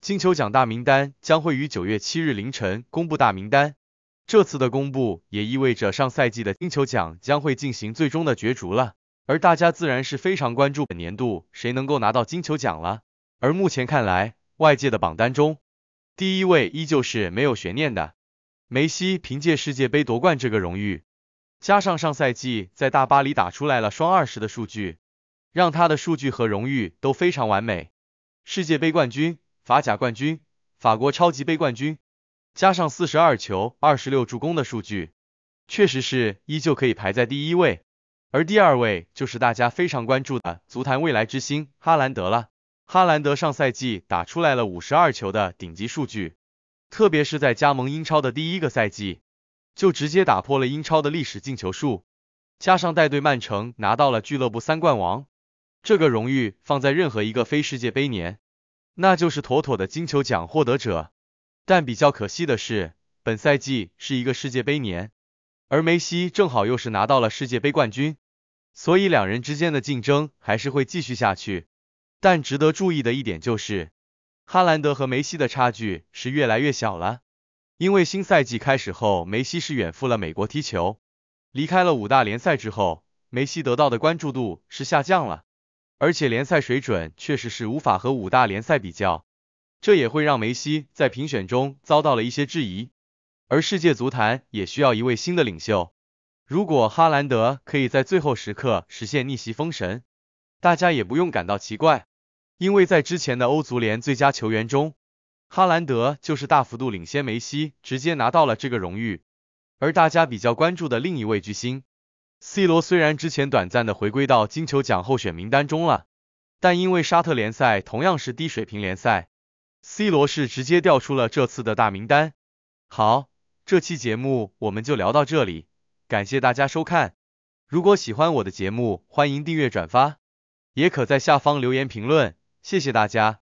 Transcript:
金球奖大名单将会于九月七日凌晨公布大名单，这次的公布也意味着上赛季的金球奖将会进行最终的角逐了。而大家自然是非常关注本年度谁能够拿到金球奖了。而目前看来，外界的榜单中，第一位依旧是没有悬念的。梅西凭借世界杯夺冠这个荣誉，加上上赛季在大巴黎打出来了双二十的数据，让他的数据和荣誉都非常完美。世界杯冠军。法甲冠军、法国超级杯冠军，加上四十二球二十六助攻的数据，确实是依旧可以排在第一位。而第二位就是大家非常关注的足坛未来之星哈兰德了。哈兰德上赛季打出来了五十二球的顶级数据，特别是在加盟英超的第一个赛季，就直接打破了英超的历史进球数。加上带队曼城拿到了俱乐部三冠王，这个荣誉放在任何一个非世界杯年。那就是妥妥的金球奖获得者，但比较可惜的是，本赛季是一个世界杯年，而梅西正好又是拿到了世界杯冠军，所以两人之间的竞争还是会继续下去。但值得注意的一点就是，哈兰德和梅西的差距是越来越小了，因为新赛季开始后，梅西是远赴了美国踢球，离开了五大联赛之后，梅西得到的关注度是下降了。而且联赛水准确实是无法和五大联赛比较，这也会让梅西在评选中遭到了一些质疑。而世界足坛也需要一位新的领袖。如果哈兰德可以在最后时刻实现逆袭封神，大家也不用感到奇怪，因为在之前的欧足联最佳球员中，哈兰德就是大幅度领先梅西，直接拿到了这个荣誉。而大家比较关注的另一位巨星。C 罗虽然之前短暂的回归到金球奖候选名单中了，但因为沙特联赛同样是低水平联赛，C 罗是直接调出了这次的大名单。好，这期节目我们就聊到这里，感谢大家收看。如果喜欢我的节目，欢迎订阅转发，也可在下方留言评论。谢谢大家。